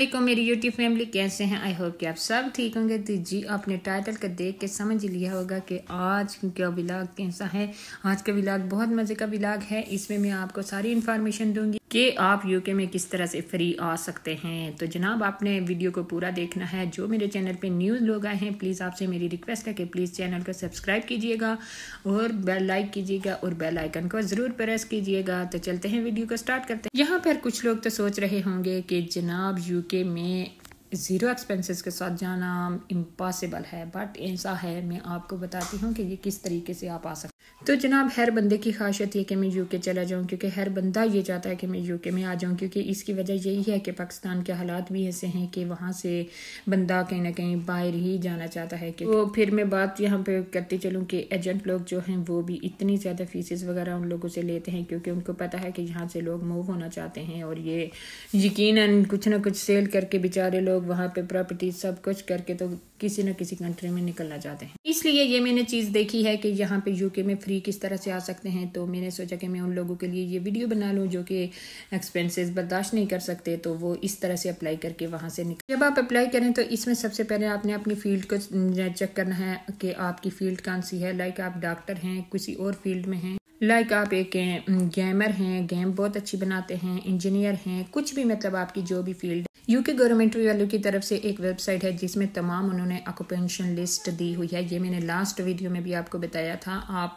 वालेकुम मेरी YouTube family कैसे हैं आई होप कि आप सब ठीक होंगे तो जी आपने टाइटल का देख के समझ लिया होगा कि आज का ब्लाग कैसा है आज का ब्लाग बहुत मज़े का ब्लाग है इसमें मैं आपको सारी इन्फॉर्मेशन दूंगी कि आप यूके में किस तरह से फ्री आ सकते हैं तो जनाब आपने वीडियो को पूरा देखना है जो मेरे चैनल पे न्यूज़ लोग आए हैं प्लीज़ आपसे मेरी रिक्वेस्ट है कि प्लीज़ चैनल को सब्सक्राइब कीजिएगा और बेल लाइक कीजिएगा और बेल आइकन को ज़रूर प्रेस कीजिएगा तो चलते हैं वीडियो को स्टार्ट करते हैं यहाँ पर कुछ लोग तो सोच रहे होंगे कि जनाब यूके में ज़ीरो एक्सपेंसेस के साथ जाना इम्पॉसिबल है बट ऐसा है मैं आपको बताती हूँ कि ये किस तरीके से आप आ सकते तो जनाब हर बंदे की खासियत ये कि मैं यूके चला जाऊँ क्योंकि हर बंदा ये चाहता है कि मैं यूके में आ जाऊँ क्योंकि इसकी वजह यही है कि पाकिस्तान के हालात भी ऐसे हैं कि वहाँ से बंदा कहीं ना कहीं बाहर ही जाना चाहता है कि वो फिर मैं बात यहाँ पे करती चलूँ कि एजेंट लोग जो हैं वो भी इतनी ज़्यादा फीसिस वगैरह उन लोगों से लेते हैं क्योंकि उनको पता है कि यहाँ से लोग मूव होना चाहते हैं और ये यकीन कुछ ना कुछ सेल करके बेचारे लोग वहाँ पर प्रॉपर्टी सब कुछ करके तो किसी न किसी कंट्री में निकलना चाहते हैं इसलिए ये मैंने चीज़ देखी है कि यहाँ पर यूके में फ्री किस तरह से आ सकते हैं तो मैंने सोचा कि मैं उन लोगों के लिए ये वीडियो बना लूँ जो कि एक्सपेंसेस बर्दाश्त नहीं कर सकते तो वो इस तरह से अप्लाई करके वहाँ से निकल जब आप अप्लाई करें तो इसमें सबसे पहले आपने अपनी फील्ड को चेक करना है कि आपकी फील्ड कौन सी है लाइक आप डॉक्टर हैं किसी और फील्ड में हैं लाइक आप एक गेमर हैं गेम बहुत अच्छी बनाते हैं इंजीनियर हैं कुछ भी मतलब आपकी जो भी फील्ड यूके गवर्नमेंट वालों की तरफ से एक वेबसाइट है जिसमें तमाम उन्होंने ऑक्यूपेंशन लिस्ट दी हुई है ये मैंने लास्ट वीडियो में भी आपको बताया था आप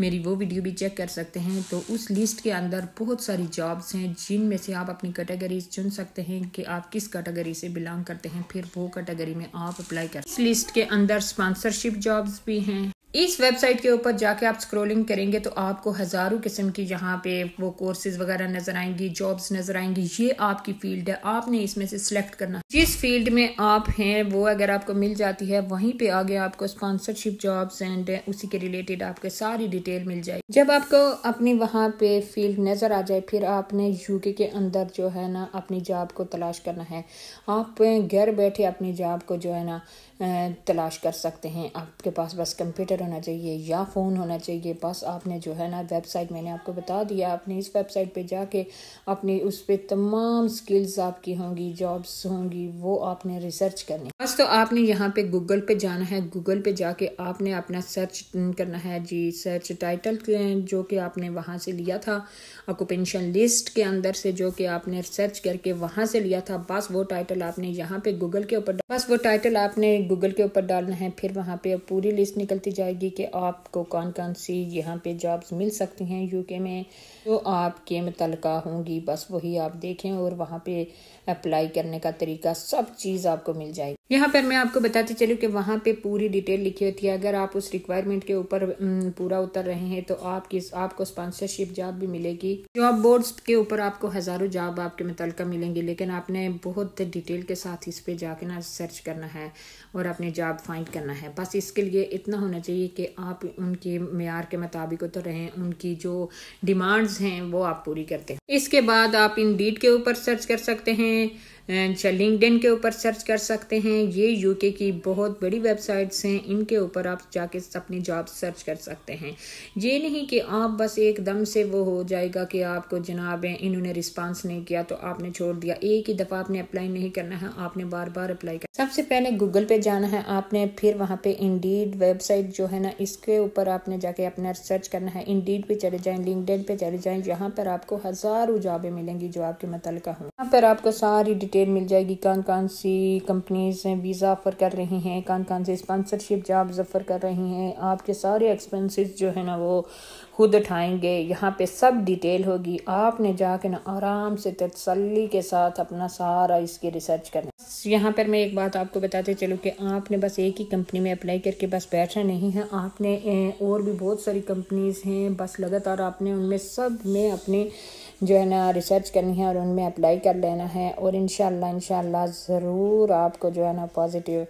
मेरी वो वीडियो भी चेक कर सकते हैं तो उस लिस्ट के अंदर बहुत सारी जॉब्स हैं जिनमें से आप अपनी कैटेगरीज चुन सकते हैं कि आप किस कैटेगरी से बिलोंग करते हैं फिर वो कैटेगरी में आप अप्लाई कर इस लिस्ट के अंदर स्पॉन्सरशिप जॉब्स भी हैं इस वेबसाइट के ऊपर जाके आप स्क्रोलिंग करेंगे तो आपको हज़ारों किस्म की यहाँ पे वो कोर्सेज वगैरह नज़र आएंगी जॉब्स नज़र आएंगी ये आपकी फील्ड है आपने इसमें से सिलेक्ट करना जिस फील्ड में आप हैं वो अगर आपको मिल जाती है वहीं पे आगे आपको स्पॉन्सरशिप जॉब्स एंड उसी के रिलेटेड आपके सारी डिटेल मिल जाएगी जब आपको अपनी वहाँ पे फील्ड नज़र आ जाए फिर आपने यूके के अंदर जो है ना अपनी जॉब को तलाश करना है आप घर बैठे अपनी जॉब को जो है ना तलाश कर सकते हैं आपके पास बस कंप्यूटर होना चाहिए या फ़ोन होना चाहिए बस आपने जो है ना वेबसाइट मैंने आपको बता दिया आपने इस वेबसाइट पे जाके अपने उस पर तमाम स्किल्स आपकी होंगी जॉब्स होंगी वो आपने रिसर्च करनी बस तो आपने यहाँ पे गूगल पे जाना है गूगल पे जाके आपने अपना सर्च करना है जी सर्च टाइटल जो कि आपने वहाँ से लिया था ऑक्यूपेंशन लिस्ट के अंदर से जो कि आपने सर्च करके वहाँ से लिया था बस वो टाइटल आपने यहाँ पे गूगल के ऊपर बस वो टाइटल आपने गूगल के ऊपर डालना है फिर वहाँ पे अब पूरी लिस्ट निकलती जाएगी कि आपको कौन कौन सी यहाँ पे जॉब्स मिल सकती हैं यूके में जो तो आपके मुतल होंगी बस वही आप देखें और वहाँ पे अप्लाई करने का तरीका सब चीज़ आपको मिल जाएगी यहाँ पर मैं आपको बताती चलूँ कि वहाँ पे पूरी डिटेल लिखी होती है अगर आप उस रिक्वायरमेंट के ऊपर पूरा उतर रहे हैं तो आपकी आपको स्पॉन्सरशिप जॉब भी मिलेगी जॉब बोर्ड्स के ऊपर आपको हज़ारों जॉब आपके मुतल मिलेंगी लेकिन आपने बहुत डिटेल के साथ इस पर जाके ना सर्च करना है और और अपने जॉब फाइंड करना है बस इसके लिए इतना होना चाहिए कि आप उनके मैार के मुताबिक तो रहें उनकी जो डिमांड्स हैं वो आप पूरी करते हैं इसके बाद आप इन डीट के ऊपर सर्च कर सकते हैं अच्छा लिंकडिन के ऊपर सर्च कर सकते हैं ये यूके की बहुत बड़ी वेबसाइट्स हैं इनके ऊपर आप जाके अपने जॉब सर्च कर सकते हैं ये नहीं कि आप बस एकदम से वो हो जाएगा कि आपको जनाब इन्होंने रिस्पांस नहीं किया तो आपने छोड़ दिया एक ही दफ़ा आपने अप्लाई नहीं करना है आपने बार बार अप्लाई कर सबसे पहले गूगल पे जाना है आपने फिर वहाँ पे इंडीड वेबसाइट जो है ना इसके ऊपर आपने जाके अपना सर्च करना है इंडीड पे चले जाएँ लिंकड पे चले जाएँ यहाँ पर आपको हज़ारों जॉबें मिलेंगी जो आपके मतलब हों यहाँ पर आपको सारी डिटेल डिटेल मिल जाएगी कौन कौन सी कंपनीज हैं वीज़ा ऑफ़र कर रही हैं कौन कौन से स्पॉन्सरशिप जॉब्स ऑफ़र कर रही हैं आपके सारे एक्सपेंसेस जो है ना वो खुद उठाएंगे यहाँ पे सब डिटेल होगी आपने जाके ना आराम से तसली के साथ अपना सारा इसकी रिसर्च करना यहाँ पर मैं एक बात आपको बताते चलूँ कि आपने बस एक ही कंपनी में अप्लाई करके बस बैठना नहीं है आपने और भी बहुत सारी कंपनीज़ हैं बस लगातार आपने उनमें सब में अपने जो है ना रिसर्च करनी है और उनमें अप्लाई कर लेना है और इन शाला ज़रूर आपको जो है ना पॉजिटिव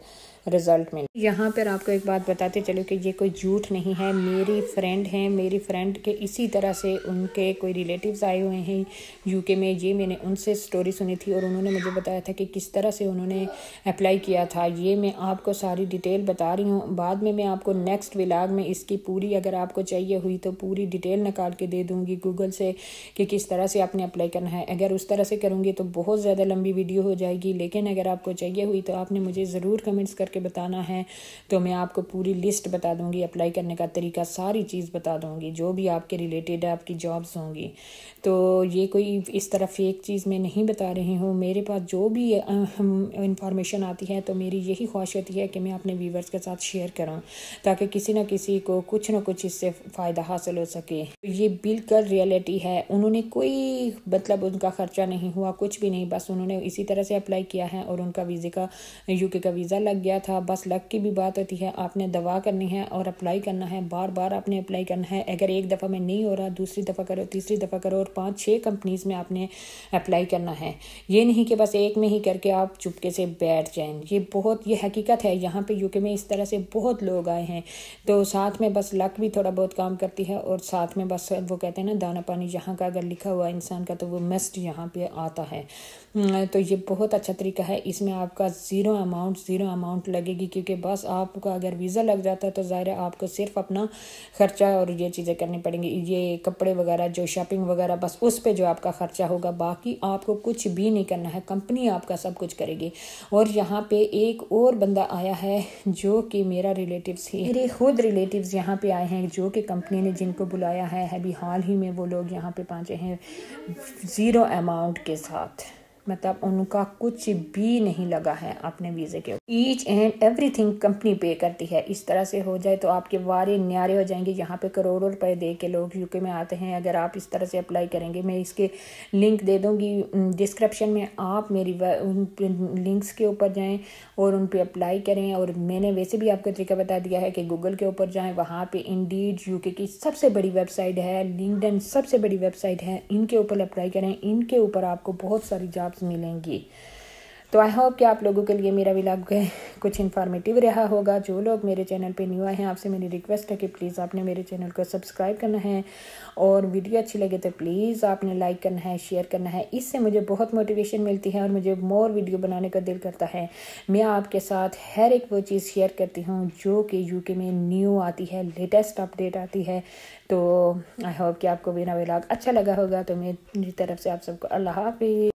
रिज़ल्ट मिले यहाँ पर आपको एक बात बताते चलो कि ये कोई झूठ नहीं है मेरी फ्रेंड हैं मेरी फ्रेंड के इसी तरह से उनके कोई रिलेटिव्स आए हुए हैं यूके में ये मैंने उनसे स्टोरी सुनी थी और उन्होंने मुझे बताया था कि किस तरह से उन्होंने अप्लाई किया था ये मैं आपको सारी डिटेल बता रही हूँ बाद में मैं आपको नेक्स्ट विलाग में इसकी पूरी अगर आपको चाहिए हुई तो पूरी डिटेल निकाल के दे दूँगी गूगल से कि किस तरह से आपने अप्लाई करना है अगर उस तरह से करूँगी तो बहुत ज़्यादा लंबी वीडियो हो जाएगी लेकिन अगर आपको चाहिए हुई तो आपने मुझे ज़रूर कमेंट्स कर करके बताना है तो मैं आपको पूरी लिस्ट बता दूंगी अप्लाई करने का तरीका सारी चीज़ बता दूंगी जो भी आपके रिलेटेड है आपकी जॉब्स होंगी तो ये कोई इस तरह फेक चीज़ मैं नहीं बता रही हूँ मेरे पास जो भी इंफॉर्मेशन आती है तो मेरी यही ख्वाहिश होती है कि मैं अपने व्यूवर्स के साथ शेयर करूँ ताकि किसी ना किसी को कुछ ना कुछ इससे फ़ायदा हासिल हो सके ये बिल्कुल रियलिटी है उन्होंने कोई मतलब उनका ख़र्चा नहीं हुआ कुछ भी नहीं बस उन्होंने इसी तरह से अप्लाई किया है और उनका वीज़े का यूके का वीज़ा लग गया था बस लक की भी बात होती है आपने दवा करनी है और अप्लाई करना है बार बार आपने अप्लाई करना है अगर एक दफ़ा में नहीं हो रहा दूसरी दफ़ा करो तीसरी दफ़ा करो और पाँच छः कंपनीज़ में आपने अप्लाई करना है ये नहीं कि बस एक में ही करके आप चुपके से बैठ जाएँ ये बहुत ये हकीकत है यहाँ पर यूके में इस तरह से बहुत लोग आए हैं तो साथ में बस लक भी थोड़ा बहुत काम करती है और साथ में बस वो कहते हैं ना दाना पानी यहाँ का अगर लिखा हुआ इंसान का तो वो मस्ट यहाँ पर आता है हम्म, तो ये बहुत अच्छा तरीका है इसमें आपका ज़ीरो अमाउंट ज़ीरो अमाउंट लगेगी क्योंकि बस आपका अगर वीज़ा लग जाता है तो ज़ाहिर है आपको सिर्फ अपना ख़र्चा और ये चीज़ें करनी पड़ेंगी ये कपड़े वगैरह जो शॉपिंग वगैरह बस उस पर जो आपका ख़र्चा होगा बाकी आपको कुछ भी नहीं करना है कंपनी आपका सब कुछ करेगी और यहाँ पर एक और बंदा आया है जो कि मेरा रिलेटिव ही मेरे खुद रिलेटिव्स यहाँ पर आए हैं जो कि कंपनी ने जिनको बुलाया है अभी हाल ही में वो लोग यहाँ पर पहुँचे हैं ज़ीरो अमाउंट के साथ मतलब उनका कुछ भी नहीं लगा है अपने वीज़े के ईच एंड एवरीथिंग कंपनी पे करती है इस तरह से हो जाए तो आपके वारे न्यारे हो जाएंगे यहाँ पे करोड़ों रुपए दे के लोग यूके में आते हैं अगर आप इस तरह से अप्लाई करेंगे मैं इसके लिंक दे दूंगी डिस्क्रिप्शन में आप मेरी उन लिंक्स के ऊपर जाएं और उन पर अप्लाई करें और मैंने वैसे भी आपको तरीका बता दिया है कि गूगल के ऊपर जाएँ वहाँ पर इंडीड यूके की सबसे बड़ी वेबसाइट है लिंकडन सबसे बड़ी वेबसाइट है इनके ऊपर अप्लाई करें इनके ऊपर आपको बहुत सारी जॉब्स मिलेंगी तो आई होप कि आप लोगों के लिए मेरा विलाग कुछ इन्फॉर्मेटिव रहा होगा जो लोग मेरे चैनल पे न्यू आए हैं आपसे मेरी रिक्वेस्ट है कि प्लीज़ आपने मेरे चैनल को सब्सक्राइब करना है और वीडियो अच्छी लगे तो प्लीज़ आपने लाइक करना है शेयर करना है इससे मुझे बहुत मोटिवेशन मिलती है और मुझे मोर वीडियो बनाने का दिल करता है मैं आपके साथ हर एक वो चीज़ शेयर करती हूँ जो कि यू में न्यू आती है लेटेस्ट अपडेट आती है तो आई होप कि आपको मेरा विलाग अच्छा लगा होगा तो मेरी तरफ से आप सबको अल्लाह हाफि